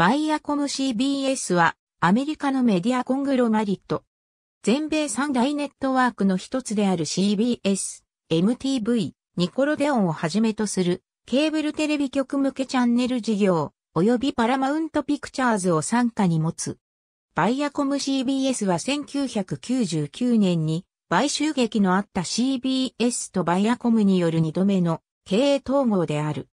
バイアコム CBS はアメリカのメディアコングロマリット。全米三大ネットワークの一つである CBS、MTV、ニコロデオンをはじめとするケーブルテレビ局向けチャンネル事業及びパラマウントピクチャーズを傘下に持つ。バイアコム CBS は1999年に買収劇のあった CBS とバイアコムによる2度目の経営統合である。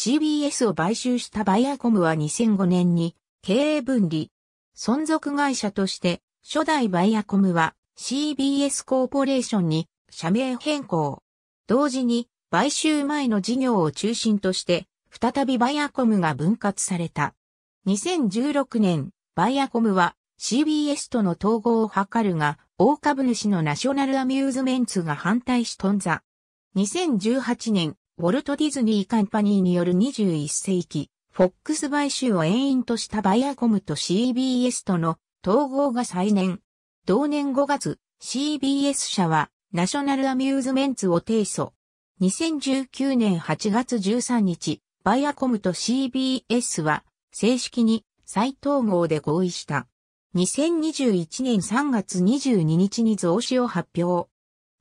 CBS を買収したバイアコムは2005年に経営分離、存続会社として初代バイアコムは CBS コーポレーションに社名変更。同時に買収前の事業を中心として再びバイアコムが分割された。2016年、バイアコムは CBS との統合を図るが、大株主のナショナルアミューズメンツが反対し頓挫。2018年、ウォルト・ディズニー・カンパニーによる21世紀、フォックス買収を遠因としたバイアコムと CBS との統合が再燃。同年5月、CBS 社はナショナルアミューズメンツを提訴。2019年8月13日、バイアコムと CBS は正式に再統合で合意した。2021年3月22日に増資を発表。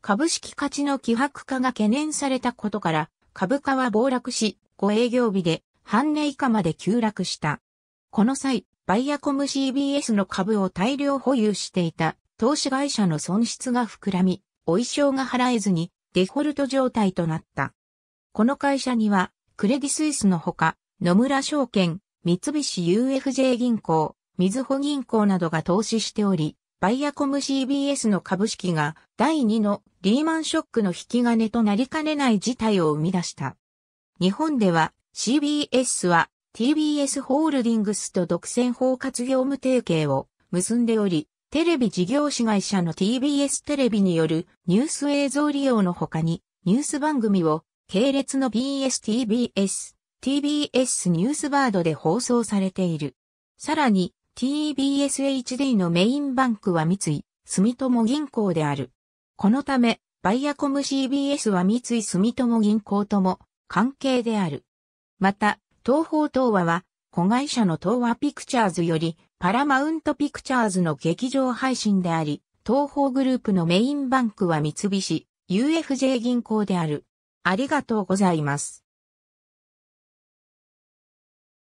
株式価値の希薄化が懸念されたことから、株価は暴落し、5営業日で半値以下まで急落した。この際、バイアコム CBS の株を大量保有していた投資会社の損失が膨らみ、お衣装が払えずにデフォルト状態となった。この会社には、クレディスイスのほか、野村証券、三菱 UFJ 銀行、みずほ銀行などが投資しており、バイアコム CBS の株式が第2のリーマンショックの引き金となりかねない事態を生み出した。日本では CBS は TBS ホールディングスと独占包括業務提携を結んでおり、テレビ事業子会社の TBS テレビによるニュース映像利用の他にニュース番組を系列の BSTBS、TBS ニュースバードで放送されている。さらに TBSHD のメインバンクは三井、住友銀行である。このため、バイアコム CBS は三井住友銀行とも関係である。また、東方東和は、子会社の東和ピクチャーズより、パラマウントピクチャーズの劇場配信であり、東方グループのメインバンクは三菱、UFJ 銀行である。ありがとうございます。